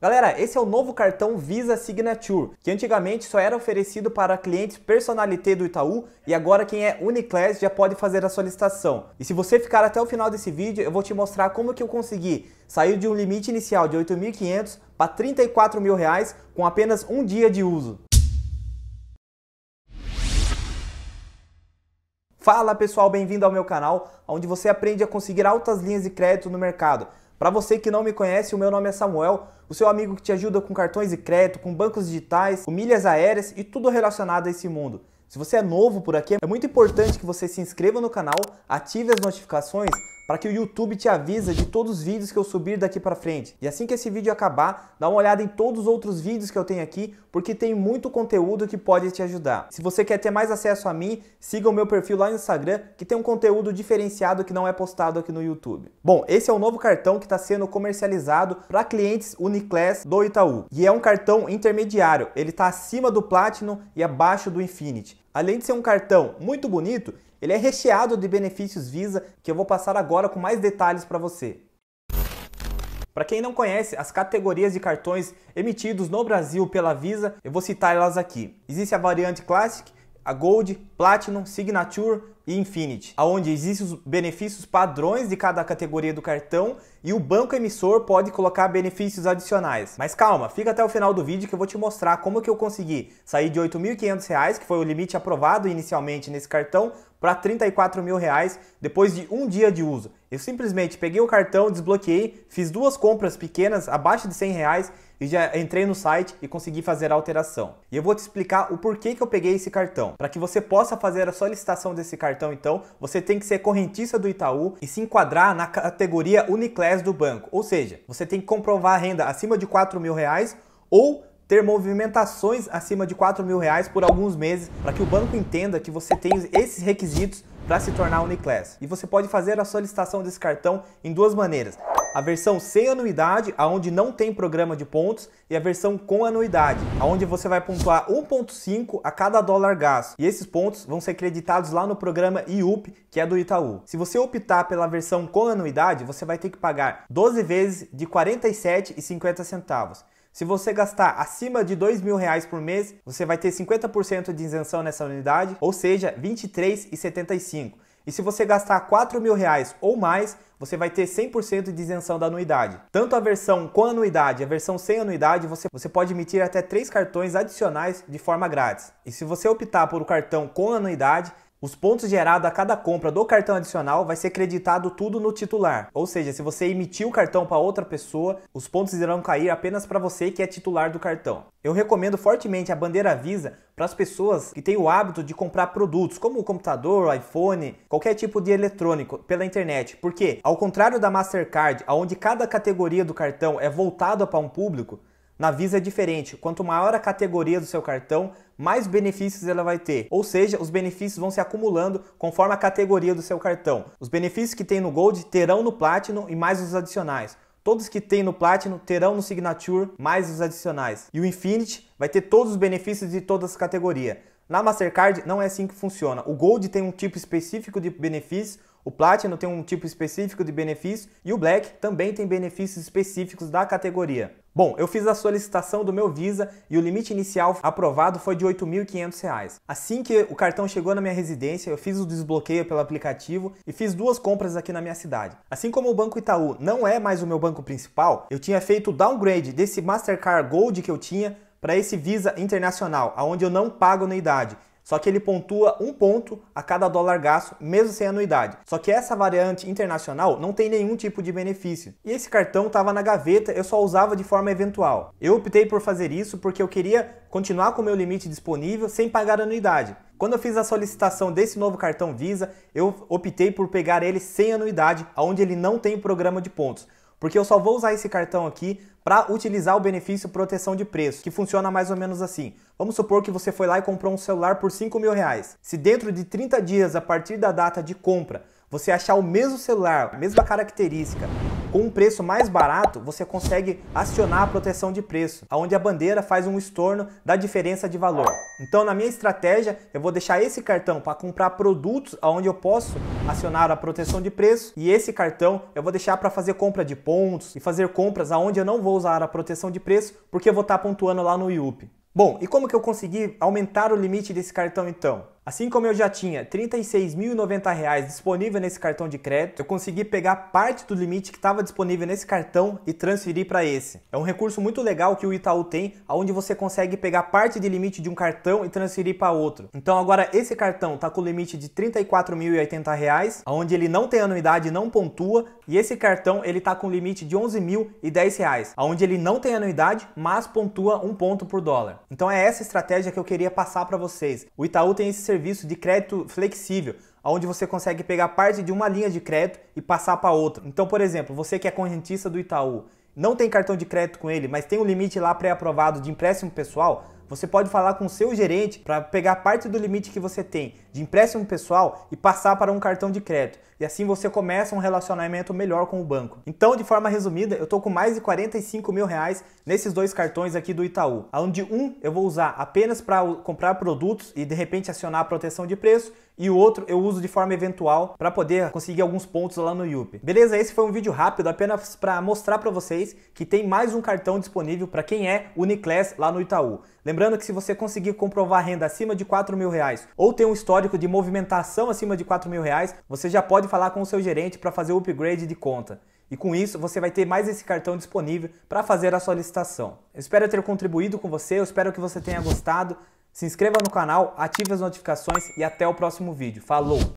Galera, esse é o novo cartão Visa Signature, que antigamente só era oferecido para clientes personalité do Itaú e agora quem é Uniclass já pode fazer a solicitação. E se você ficar até o final desse vídeo, eu vou te mostrar como que eu consegui sair de um limite inicial de 8.500 para 34 mil reais com apenas um dia de uso. Fala pessoal, bem-vindo ao meu canal, onde você aprende a conseguir altas linhas de crédito no mercado para você que não me conhece, o meu nome é Samuel, o seu amigo que te ajuda com cartões de crédito, com bancos digitais, com milhas aéreas e tudo relacionado a esse mundo. Se você é novo por aqui, é muito importante que você se inscreva no canal, ative as notificações para que o YouTube te avisa de todos os vídeos que eu subir daqui para frente. E assim que esse vídeo acabar, dá uma olhada em todos os outros vídeos que eu tenho aqui, porque tem muito conteúdo que pode te ajudar. Se você quer ter mais acesso a mim, siga o meu perfil lá no Instagram, que tem um conteúdo diferenciado que não é postado aqui no YouTube. Bom, esse é o novo cartão que está sendo comercializado para clientes Uniclass do Itaú. E é um cartão intermediário, ele está acima do Platinum e abaixo do Infinity. Além de ser um cartão muito bonito, ele é recheado de benefícios Visa que eu vou passar agora com mais detalhes para você. Para quem não conhece as categorias de cartões emitidos no Brasil pela Visa, eu vou citar elas aqui. Existe a variante Classic, a Gold, Platinum, Signature, e Infinity, onde existem os benefícios padrões de cada categoria do cartão e o banco emissor pode colocar benefícios adicionais. Mas calma, fica até o final do vídeo que eu vou te mostrar como que eu consegui sair de R$ 8.500, que foi o limite aprovado inicialmente nesse cartão, para R$ 34 mil reais depois de um dia de uso. Eu simplesmente peguei o cartão, desbloqueei, fiz duas compras pequenas abaixo de 100 reais e já entrei no site e consegui fazer a alteração. E eu vou te explicar o porquê que eu peguei esse cartão, para que você possa fazer a solicitação desse cartão cartão, então, você tem que ser correntista do Itaú e se enquadrar na categoria Uniclass do banco. Ou seja, você tem que comprovar a renda acima de 4 mil reais ou ter movimentações acima de 4 mil reais por alguns meses para que o banco entenda que você tem esses requisitos para se tornar Uniclass. E você pode fazer a solicitação desse cartão em duas maneiras a versão sem anuidade, aonde não tem programa de pontos, e a versão com anuidade, aonde você vai pontuar 1.5 a cada dólar gasto. E esses pontos vão ser creditados lá no programa IUP, que é do Itaú. Se você optar pela versão com anuidade, você vai ter que pagar 12 vezes de R$ 47,50. Se você gastar acima de dois mil reais por mês, você vai ter 50% de isenção nessa unidade, ou seja, R$ 23,75. E se você gastar 4 mil reais ou mais, você vai ter 100% de isenção da anuidade. Tanto a versão com anuidade e a versão sem anuidade, você, você pode emitir até três cartões adicionais de forma grátis. E se você optar por o cartão com anuidade, os pontos gerados a cada compra do cartão adicional vai ser creditado tudo no titular. Ou seja, se você emitir o cartão para outra pessoa, os pontos irão cair apenas para você que é titular do cartão. Eu recomendo fortemente a bandeira Visa para as pessoas que têm o hábito de comprar produtos como o computador, iPhone, qualquer tipo de eletrônico pela internet. Porque, ao contrário da Mastercard, onde cada categoria do cartão é voltada para um público, na Visa é diferente. Quanto maior a categoria do seu cartão, mais benefícios ela vai ter. Ou seja, os benefícios vão se acumulando conforme a categoria do seu cartão. Os benefícios que tem no Gold terão no Platinum e mais os adicionais. Todos que tem no Platinum terão no Signature, mais os adicionais. E o Infinity vai ter todos os benefícios de todas as categorias. Na Mastercard não é assim que funciona. O Gold tem um tipo específico de benefício, o Platinum tem um tipo específico de benefício e o Black também tem benefícios específicos da categoria. Bom, eu fiz a solicitação do meu Visa e o limite inicial aprovado foi de R$ 8.500. Assim que o cartão chegou na minha residência, eu fiz o desbloqueio pelo aplicativo e fiz duas compras aqui na minha cidade. Assim como o Banco Itaú não é mais o meu banco principal, eu tinha feito o downgrade desse Mastercard Gold que eu tinha para esse Visa Internacional, aonde eu não pago anuidade. Só que ele pontua um ponto a cada dólar gasto, mesmo sem anuidade. Só que essa variante internacional não tem nenhum tipo de benefício. E esse cartão estava na gaveta, eu só usava de forma eventual. Eu optei por fazer isso porque eu queria continuar com o meu limite disponível sem pagar anuidade. Quando eu fiz a solicitação desse novo cartão Visa, eu optei por pegar ele sem anuidade, onde ele não tem programa de pontos porque eu só vou usar esse cartão aqui para utilizar o benefício proteção de preço, que funciona mais ou menos assim. Vamos supor que você foi lá e comprou um celular por 5 mil reais. Se dentro de 30 dias, a partir da data de compra, você achar o mesmo celular, a mesma característica, com um preço mais barato, você consegue acionar a proteção de preço, onde a bandeira faz um estorno da diferença de valor. Então, na minha estratégia, eu vou deixar esse cartão para comprar produtos onde eu posso acionaram a proteção de preço e esse cartão eu vou deixar para fazer compra de pontos e fazer compras aonde eu não vou usar a proteção de preço porque eu vou estar tá pontuando lá no IUP. Bom, e como que eu consegui aumentar o limite desse cartão então? Assim como eu já tinha R$ 36.090 disponível nesse cartão de crédito, eu consegui pegar parte do limite que estava disponível nesse cartão e transferir para esse. É um recurso muito legal que o Itaú tem, onde você consegue pegar parte de limite de um cartão e transferir para outro. Então agora esse cartão está com limite de R$ 34.080, onde ele não tem anuidade, não pontua, e esse cartão ele está com limite de R$ 11.010, onde ele não tem anuidade, mas pontua um ponto por dólar. Então é essa estratégia que eu queria passar para vocês. O Itaú tem esse serviço serviço de crédito flexível, onde você consegue pegar parte de uma linha de crédito e passar para outra. Então, por exemplo, você que é correntista do Itaú, não tem cartão de crédito com ele, mas tem um limite lá pré-aprovado de empréstimo pessoal, você pode falar com o seu gerente para pegar parte do limite que você tem de empréstimo pessoal e passar para um cartão de crédito. E assim você começa um relacionamento melhor com o banco. Então, de forma resumida, eu estou com mais de 45 mil reais nesses dois cartões aqui do Itaú, onde um eu vou usar apenas para comprar produtos e de repente acionar a proteção de preço e o outro eu uso de forma eventual para poder conseguir alguns pontos lá no Yup. Beleza? Esse foi um vídeo rápido apenas para mostrar para vocês que tem mais um cartão disponível para quem é Uniclass lá no Itaú. Lembrando Lembrando que se você conseguir comprovar renda acima de 4 mil reais ou ter um histórico de movimentação acima de 4 mil reais, você já pode falar com o seu gerente para fazer o upgrade de conta. E com isso, você vai ter mais esse cartão disponível para fazer a sua Eu espero ter contribuído com você, eu espero que você tenha gostado. Se inscreva no canal, ative as notificações e até o próximo vídeo. Falou!